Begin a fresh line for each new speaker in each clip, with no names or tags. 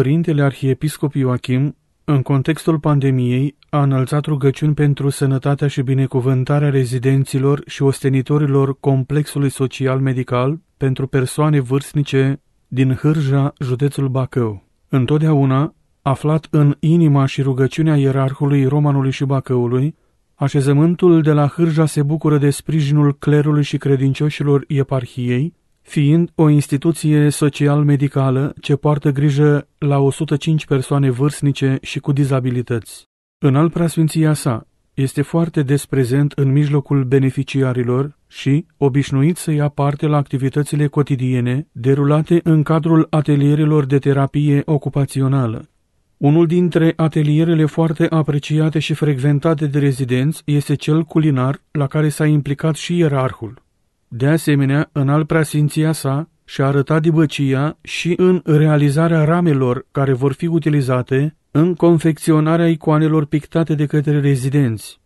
Părintele Arhiepiscop Ioachim, în contextul pandemiei, a înălțat rugăciuni pentru sănătatea și binecuvântarea rezidenților și ostenitorilor complexului social-medical pentru persoane vârstnice din Hârja, județul Bacău. Întotdeauna, aflat în inima și rugăciunea ierarhului Romanului și Bacăului, așezământul de la Hârja se bucură de sprijinul clerului și credincioșilor eparhiei, Fiind o instituție social-medicală ce poartă grijă la 105 persoane vârstnice și cu dizabilități. În al preasfinția sa, este foarte des prezent în mijlocul beneficiarilor și obișnuit să ia parte la activitățile cotidiene derulate în cadrul atelierelor de terapie ocupațională. Unul dintre atelierele foarte apreciate și frecventate de rezidenți este cel culinar, la care s-a implicat și ierarhul. De asemenea, în al preasinția sa și-a arătat dibăcia și în realizarea ramelor care vor fi utilizate în confecționarea icoanelor pictate de către rezidenți.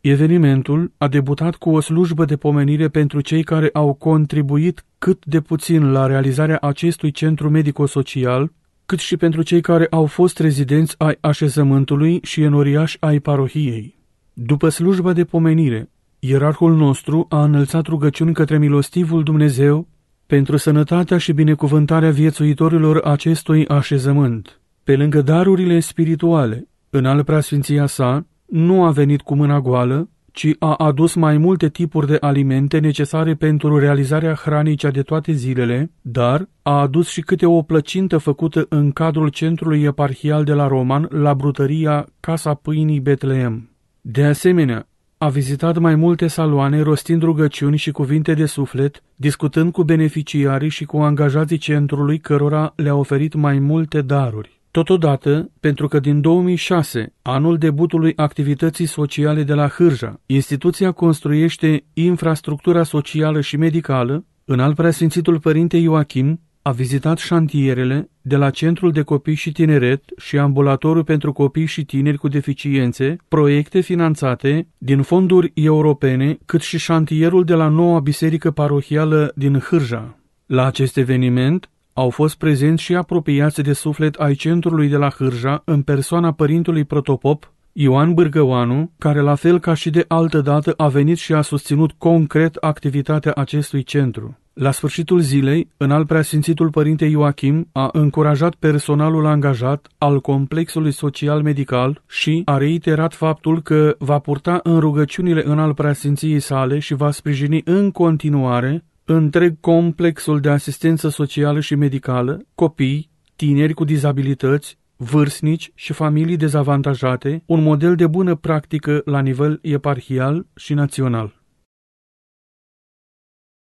Evenimentul a debutat cu o slujbă de pomenire pentru cei care au contribuit cât de puțin la realizarea acestui centru medico-social, cât și pentru cei care au fost rezidenți ai așezământului și enoriași ai parohiei. După slujba de pomenire, Ierarhul nostru a înălțat rugăciuni către milostivul Dumnezeu pentru sănătatea și binecuvântarea viețuitorilor acestui așezământ. Pe lângă darurile spirituale, în al preasfinția sa, nu a venit cu mâna goală, ci a adus mai multe tipuri de alimente necesare pentru realizarea hranicea de toate zilele, dar a adus și câte o plăcintă făcută în cadrul centrului eparhial de la Roman, la brutăria Casa Pâinii Betleem. De asemenea, a vizitat mai multe saloane rostind rugăciuni și cuvinte de suflet, discutând cu beneficiarii și cu angajații centrului cărora le-a oferit mai multe daruri. Totodată, pentru că din 2006, anul debutului activității sociale de la Hârja, instituția construiește infrastructura socială și medicală, în al preasfințitul părinte Ioachim, a vizitat șantierele de la Centrul de Copii și Tineret și Ambulatorul pentru Copii și Tineri cu Deficiențe, proiecte finanțate din fonduri europene, cât și șantierul de la noua biserică parohială din Hârja. La acest eveniment au fost prezenți și apropiați de suflet ai centrului de la Hârja în persoana părintului protopop Ioan Bârgăoanu, care la fel ca și de altă dată a venit și a susținut concret activitatea acestui centru. La sfârșitul zilei, în al preasfințitul părinte Ioachim a încurajat personalul angajat al complexului social-medical și a reiterat faptul că va purta în rugăciunile în al preasfinției sale și va sprijini în continuare întreg complexul de asistență socială și medicală, copii, tineri cu dizabilități, vârstnici și familii dezavantajate, un model de bună practică la nivel eparhial și național.